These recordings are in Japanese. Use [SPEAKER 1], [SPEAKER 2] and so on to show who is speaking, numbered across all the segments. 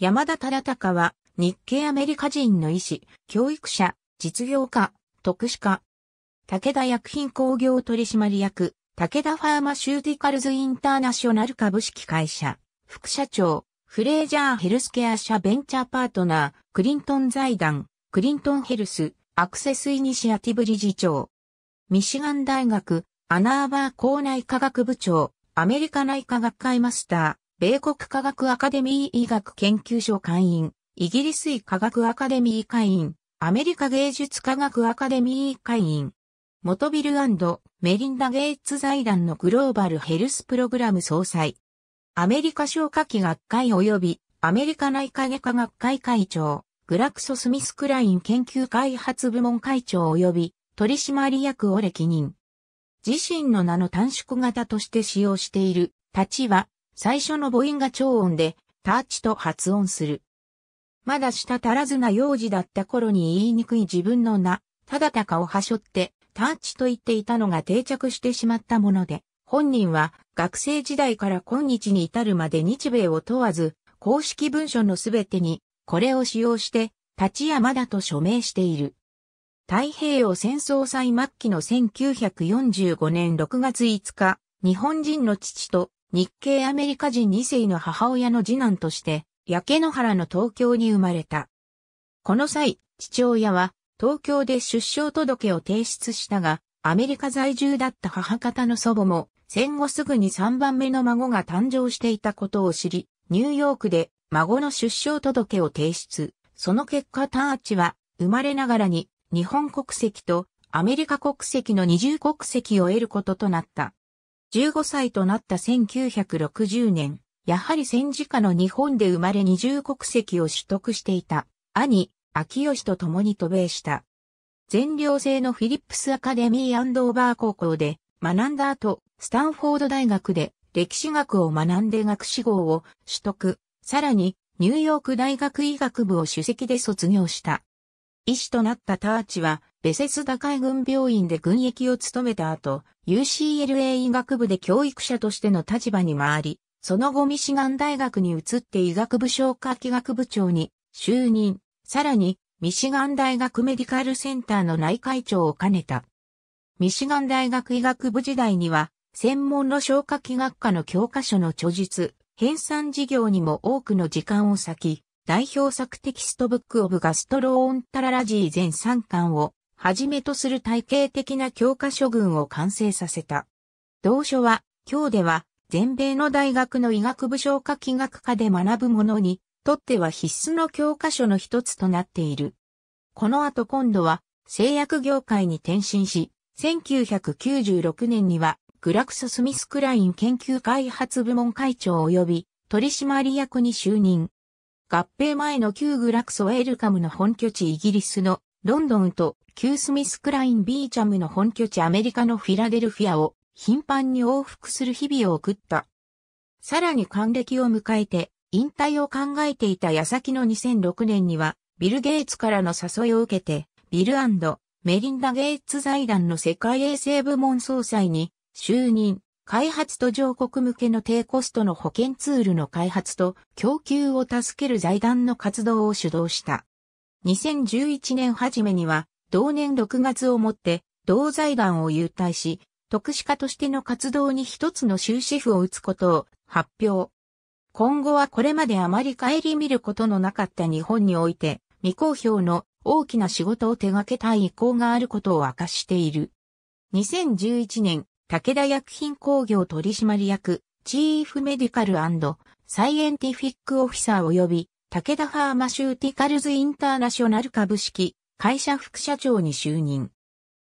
[SPEAKER 1] 山田忠隆は、日系アメリカ人の医師、教育者、実業家、特殊家。武田薬品工業取締役、武田ファーマシューティカルズインターナショナル株式会社、副社長、フレージャーヘルスケア社ベンチャーパートナー、クリントン財団、クリントンヘルス、アクセスイニシアティブ理事長。ミシガン大学、アナーバー校内科学部長、アメリカ内科学会マスター。米国科学アカデミー医学研究所会員、イギリス医科学アカデミー会員、アメリカ芸術科学アカデミー会員、元ビルメリンダ・ゲイツ財団のグローバルヘルスプログラム総裁、アメリカ消化器学会及びアメリカ内科外科学会会長、グラクソ・スミスクライン研究開発部門会長及び取締役を歴任。自身の名の短縮型として使用している、立場、最初の母音が超音で、ターチと発音する。まだ舌足らずな幼児だった頃に言いにくい自分の名、ただたかをはしょって、ターチと言っていたのが定着してしまったもので、本人は学生時代から今日に至るまで日米を問わず、公式文書のすべてに、これを使用して、立山だと署名している。太平洋戦争祭末期の1945年6月5日、日本人の父と日系アメリカ人2世の母親の次男として、焼け野原の東京に生まれた。この際、父親は東京で出生届を提出したが、アメリカ在住だった母方の祖母も、戦後すぐに3番目の孫が誕生していたことを知り、ニューヨークで孫の出生届を提出。その結果ターチは生まれながらに日本国籍とアメリカ国籍の二重国籍を得ることとなった。15歳となった1960年、やはり戦時下の日本で生まれ二重国籍を取得していた兄、秋吉と共に渡米した。全寮制のフィリップスアカデミーオーバー高校で学んだ後、スタンフォード大学で歴史学を学んで学士号を取得、さらにニューヨーク大学医学部を首席で卒業した。医師となったターチはベセスダ海軍病院で軍役を務めた後、UCLA 医学部で教育者としての立場に回り、その後ミシガン大学に移って医学部消化器学部長に就任、さらにミシガン大学メディカルセンターの内会長を兼ねた。ミシガン大学医学部時代には、専門の消化器学科の教科書の著述、編纂事業にも多くの時間を割き、代表作テキストブックオブガストロオンタララジー全3巻をはじめとする体系的な教科書群を完成させた。同書は、今日では、全米の大学の医学部消化器学科で学ぶ者にとっては必須の教科書の一つとなっている。この後今度は製薬業界に転身し、1996年にはグラクソスミスクライン研究開発部門会長及び取締役に就任。合併前の旧グラクソエルカムの本拠地イギリスのロンドンと旧スミスクライン・ビーチャムの本拠地アメリカのフィラデルフィアを頻繁に往復する日々を送った。さらに還暦を迎えて引退を考えていた矢先の2006年にはビル・ゲイツからの誘いを受けてビルメリンダ・ゲイツ財団の世界衛生部門総裁に就任、開発途上国向けの低コストの保険ツールの開発と供給を助ける財団の活動を主導した。2011年初めには、同年6月をもって、同財団を優退し、特殊化としての活動に一つの終止符を打つことを発表。今後はこれまであまり帰り見ることのなかった日本において、未公表の大きな仕事を手掛けたい意向があることを明かしている。2011年、武田薬品工業取締役、チーフメディカルサイエンティフィックオフィサー及び武田ファーマシューティカルズインターナショナル株式会社副社長に就任。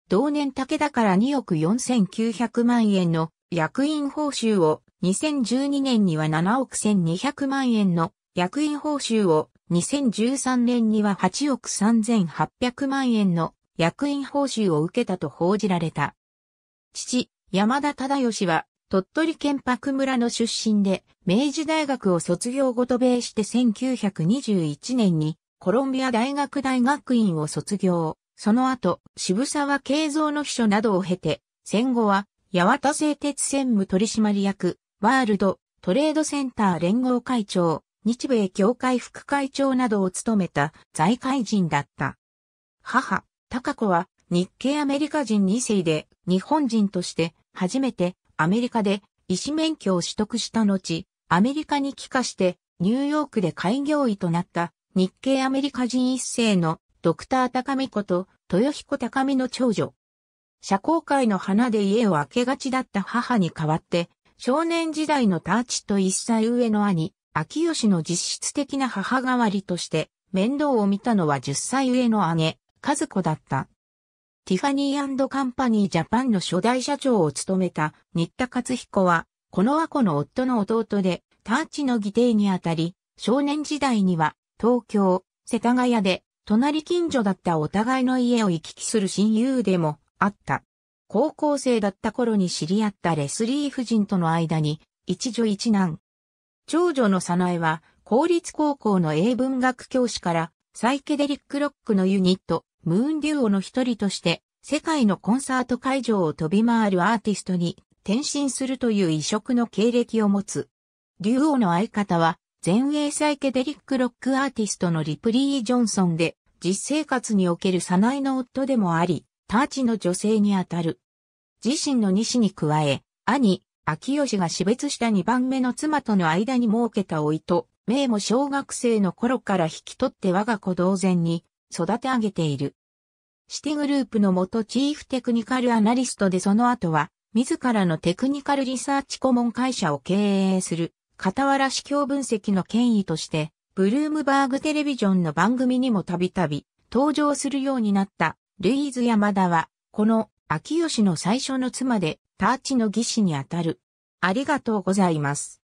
[SPEAKER 1] 同年武田から2億4900万円の役員報酬を2012年には7億1200万円の役員報酬を2013年には8億3800万円の役員報酬を受けたと報じられた。父、山田忠義は鳥取県白村の出身で、明治大学を卒業後渡米して1921年にコロンビア大学大学院を卒業。その後、渋沢慶三の秘書などを経て、戦後は、八幡製鉄専務取締役、ワールドトレードセンター連合会長、日米協会副会長などを務めた財界人だった。母、高子は日系アメリカ人2世で日本人として初めてアメリカで医師免許を取得した後、アメリカに帰化してニューヨークで開業医となった日系アメリカ人一世のドクター高見子と豊彦高見の長女。社交界の花で家を開けがちだった母に代わって少年時代のターチと一歳上の兄、秋吉の実質的な母代わりとして面倒を見たのは10歳上の姉、和子だった。ティファニーカンパニージャパンの初代社長を務めた新田勝彦は、この和子の夫の弟で、ターチの議定にあたり、少年時代には、東京、世田谷で、隣近所だったお互いの家を行き来する親友でもあった。高校生だった頃に知り合ったレスリー夫人との間に、一女一男。長女の早苗は、公立高校の英文学教師から、サイケデリックロックのユニット、ムーンデュオの一人として、世界のコンサート会場を飛び回るアーティストに転身するという異色の経歴を持つ。デュオの相方は、前衛サイケデリックロックアーティストのリプリー・ジョンソンで、実生活におけるサナイの夫でもあり、ターチの女性にあたる。自身の西に加え、兄、秋吉が死別した二番目の妻との間に設けた老いと、名も小学生の頃から引き取って我が子同然に、育て上げている。シティグループの元チーフテクニカルアナリストでその後は、自らのテクニカルリサーチ顧問会社を経営する、傍ら市況分析の権威として、ブルームバーグテレビジョンの番組にもたびたび登場するようになったルイーズ山田は、この秋吉の最初の妻で、ターチの技師にあたる。ありがとうございます。